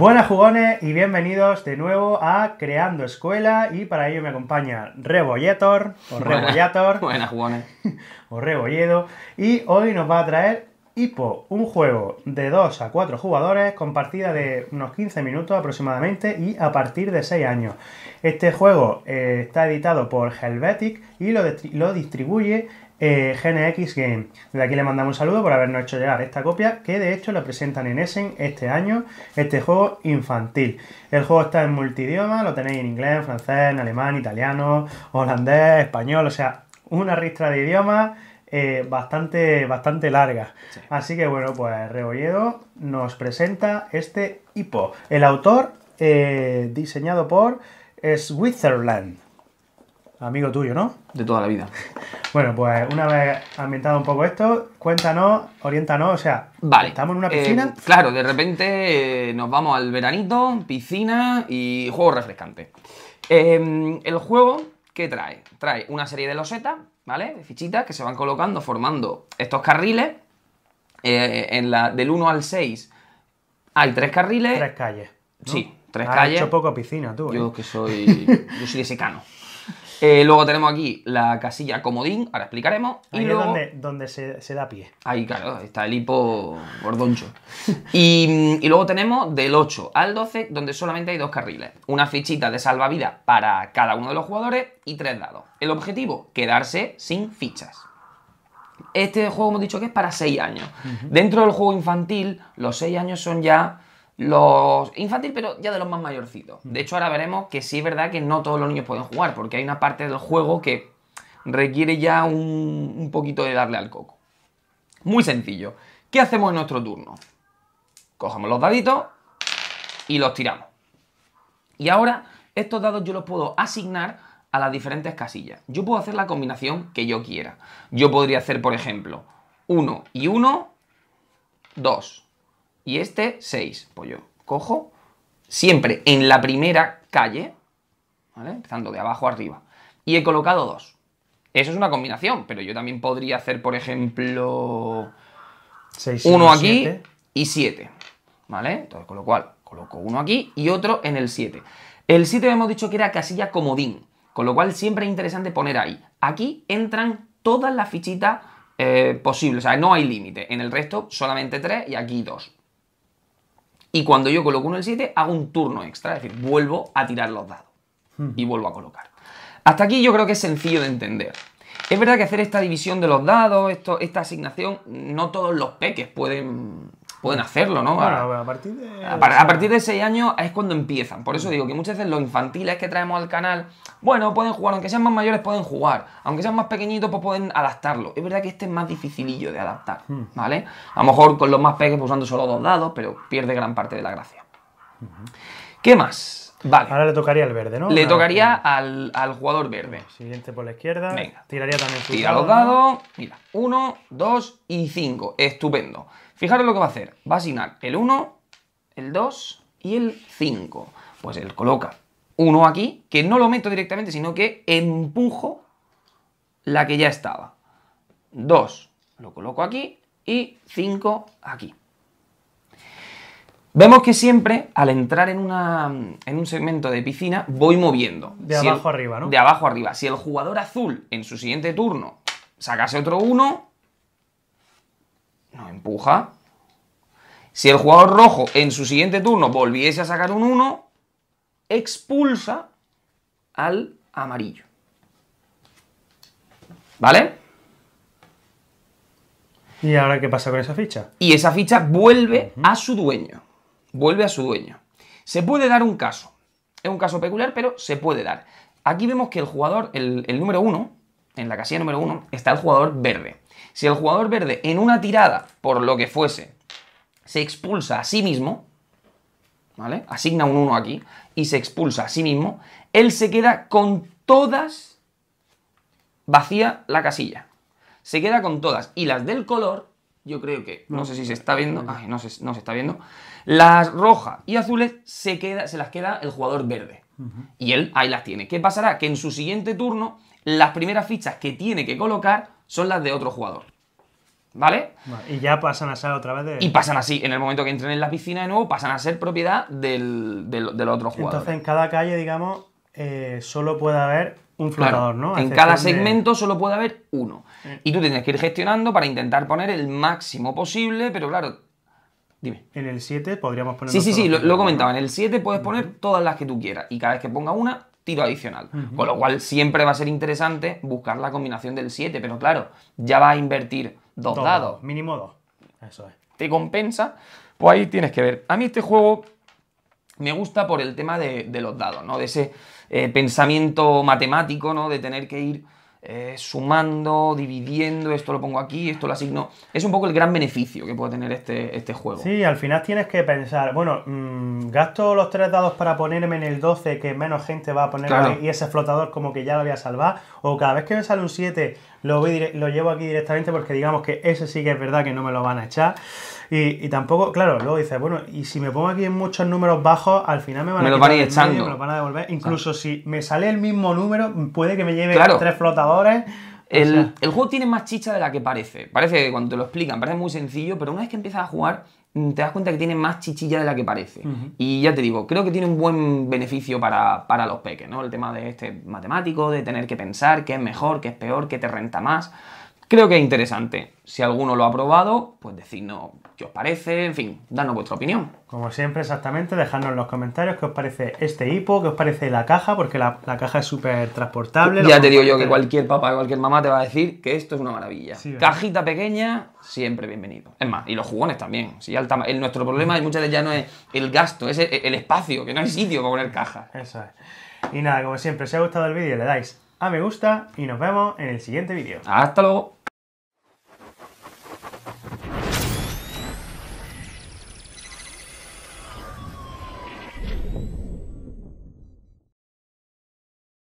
Buenas jugones y bienvenidos de nuevo a Creando Escuela y para ello me acompaña Rebolletor o Rebollator. Buenas, jugones. O Rebolledo. Y hoy nos va a traer Hippo, un juego de 2 a 4 jugadores con partida de unos 15 minutos aproximadamente y a partir de 6 años. Este juego eh, está editado por Helvetic y lo, lo distribuye eh, GNX Game. de aquí le mandamos un saludo por habernos hecho llegar esta copia, que de hecho la presentan en Essen este año, este juego infantil. El juego está en multidioma, lo tenéis en inglés, francés, alemán, italiano, holandés, español, o sea, una ristra de idiomas. Eh, bastante, bastante larga. Así que bueno, pues Rebolledo nos presenta este hipo. El autor, eh, diseñado por Switzerland. Amigo tuyo, ¿no? De toda la vida. Bueno, pues una vez ambientado un poco esto, cuéntanos, oriéntanos, o sea, vale. estamos en una piscina. Eh, claro, de repente eh, nos vamos al veranito, piscina y juego refrescante. Em, el juego, ¿qué trae? Trae una serie de losetas, ¿vale? De fichitas que se van colocando formando estos carriles. Eh, en la, del 1 al 6 hay tres carriles. Tres calles. Sí, tres calles. Has hecho poco piscina, tú. Yo que soy. yo soy secano. Eh, luego tenemos aquí la casilla comodín, ahora explicaremos. y luego... donde, se, da pie. Ahí, claro, está el hipo gordoncho. y, luego tenemos del 8 al 12, donde solamente hay dos carriles. Una fichita de salvavidas para cada uno de los jugadores y tres dados. El objetivo, quedarse sin fichas. Este juego hemos dicho que es para 6 años. Dentro del juego infantil, los 6 años son ya los infantil, pero ya de los más mayorcitos. De hecho, ahora veremos que sí es verdad que no todos los niños pueden jugar, porque hay una parte del juego que requiere ya un, poquito de darle al coco. Muy sencillo. ¿Qué hacemos en nuestro turno? Cogemos los daditos y los tiramos. Y ahora, estos dados yo los puedo asignar a las diferentes casillas. Yo puedo hacer la combinación que yo quiera. Yo podría hacer, por ejemplo, 1 y 1, 2 y este 6. Pues yo cojo siempre en la primera calle, ¿vale? Empezando de abajo arriba. Y he colocado 2. Eso es una combinación, pero yo también podría hacer, por ejemplo, 6, 1 aquí y 7. ¿Vale? Entonces, con lo cual, coloco uno aquí y otro en el 7. El 7 hemos dicho que era casilla comodín, con lo cual siempre es interesante poner ahí. Aquí entran todas las fichitas eh, posibles, o sea, no hay límite. En el resto solamente 3 y aquí 2. Y cuando yo coloco uno el 7, hago un turno extra, es decir, vuelvo a tirar los dados y vuelvo a colocar. Hasta aquí yo creo que es sencillo de entender. Es verdad que hacer esta división de los dados, esto, esta asignación, no todos los peques pueden, pueden hacerlo, ¿no? a, partir de... A, 6 años es cuando empiezan. Por eso digo que muchas veces los infantiles que traemos al canal, bueno, pueden jugar, aunque sean más mayores pueden jugar, aunque sean más pequeñitos pues pueden adaptarlo. Es verdad que este es más dificilillo de adaptar, hmm. ¿vale? A lo mejor con los más pequeños pues usando solo dos dados, pero pierde gran parte de la gracia. ¿Qué más? Ahora le tocaría al verde, ¿no? Le tocaría al, jugador verde. Pues siguiente por la izquierda. Tiraría también su Tira los dados. Mira, 1, 2 y 5. Estupendo. Fijaros lo que va a hacer. Va a asignar el 1, el 2 y el 5. Pues él coloca uno aquí, que no lo meto directamente, sino que empujo la que ya estaba. 2 lo coloco aquí y 5 aquí. Vemos que siempre, al entrar en, una, en un segmento de piscina, voy moviendo. De abajo arriba, ¿no? De abajo arriba. Si el jugador azul, en su siguiente turno, sacase otro 1, no empuja. Si el jugador rojo, en su siguiente turno, volviese a sacar un 1, expulsa al amarillo. ¿Vale? ¿Y ahora qué pasa con esa ficha? Y esa ficha vuelve a su dueño vuelve a su dueño. Se puede dar un caso. Es un caso peculiar, pero se puede dar. Aquí vemos que el jugador, el, número 1, en la casilla número 1, está el jugador verde. Si el jugador verde en una tirada, por lo que fuese, se expulsa a sí mismo, ¿vale? Asigna un 1 aquí y se expulsa a sí mismo, él se queda con todas vacía la casilla. Se queda con todas. Y las del color yo creo que, no, sé si se está viendo, no, se, no se está viendo, las rojas y azules se, queda, se las queda el jugador verde. Y él ahí las tiene. ¿Qué pasará? Que en su siguiente turno, las primeras fichas que tiene que colocar son las de otro jugador. ¿Vale? Y ya pasan a ser otra vez de... Y pasan así, en el momento que entren en la piscina de nuevo, pasan a ser propiedad del, del otro jugador. Entonces en cada calle, digamos, eh, solo puede haber un flotador, ¿no? en cada segmento solo puede haber uno. Eh. Y tú tienes que ir gestionando para intentar poner el máximo posible, pero claro, dime. En el 7 podríamos poner... Sí, sí, sí, lo, he comentaba. En el 7 puedes poner todas las que tú quieras y cada vez que ponga una, tiro adicional. Con lo cual siempre va a ser interesante buscar la combinación del 7, pero claro, ya vas a invertir dos dados. Mínimo dos. Eso es. Te compensa, pues ahí tienes que ver. A mí este juego me gusta por el tema de, los dados, ¿no? De ese eh, pensamiento matemático, ¿no? De tener que ir eh, sumando, dividiendo, esto lo pongo aquí, esto lo asigno. Es un poco el gran beneficio que puede tener este, este juego. Sí, al final tienes que pensar, bueno, mm, gasto los tres dados para ponerme en el 12, que menos gente va a poner y ese flotador como que ya lo voy a salvar, o cada vez que me sale un 7 lo, voy, lo llevo aquí directamente porque digamos que ese sí que es verdad que no me lo van a echar. Y, y, tampoco, claro, luego dices, bueno, y si me pongo aquí en muchos números bajos, al final me van me a, lo van a ir echando. Medio, me lo van a devolver. Incluso si me sale el mismo número, puede que me lleve tres flotadores el, juego tiene más chicha de la que parece. Parece, que cuando te lo explican, parece muy sencillo, pero una vez que empiezas a jugar, mm, te das cuenta que tiene más chichilla de la que parece. Y ya te digo, creo que tiene un buen beneficio para, para los peques, ¿no? El tema de este matemático, de tener que pensar qué es mejor, qué es peor, qué te renta más. Creo que es interesante. Si alguno lo ha probado, pues decidnos qué os parece, en fin, danos vuestra opinión. Como siempre, exactamente, dejadnos en los comentarios qué os parece este hipo, qué os parece la caja, porque la, caja es súper transportable. Ya te digo yo que cualquier papá, cualquier mamá te va a decir que esto es una maravilla. Cajita pequeña, siempre bienvenido. Es más, y los jugones también. Si nuestro problema muchas veces ya no es el gasto, es el, espacio, que no hay sitio para poner caja. Eso es. Y nada, como siempre, si os ha gustado el vídeo, le dais a me gusta y nos vemos en el siguiente vídeo. Hasta luego.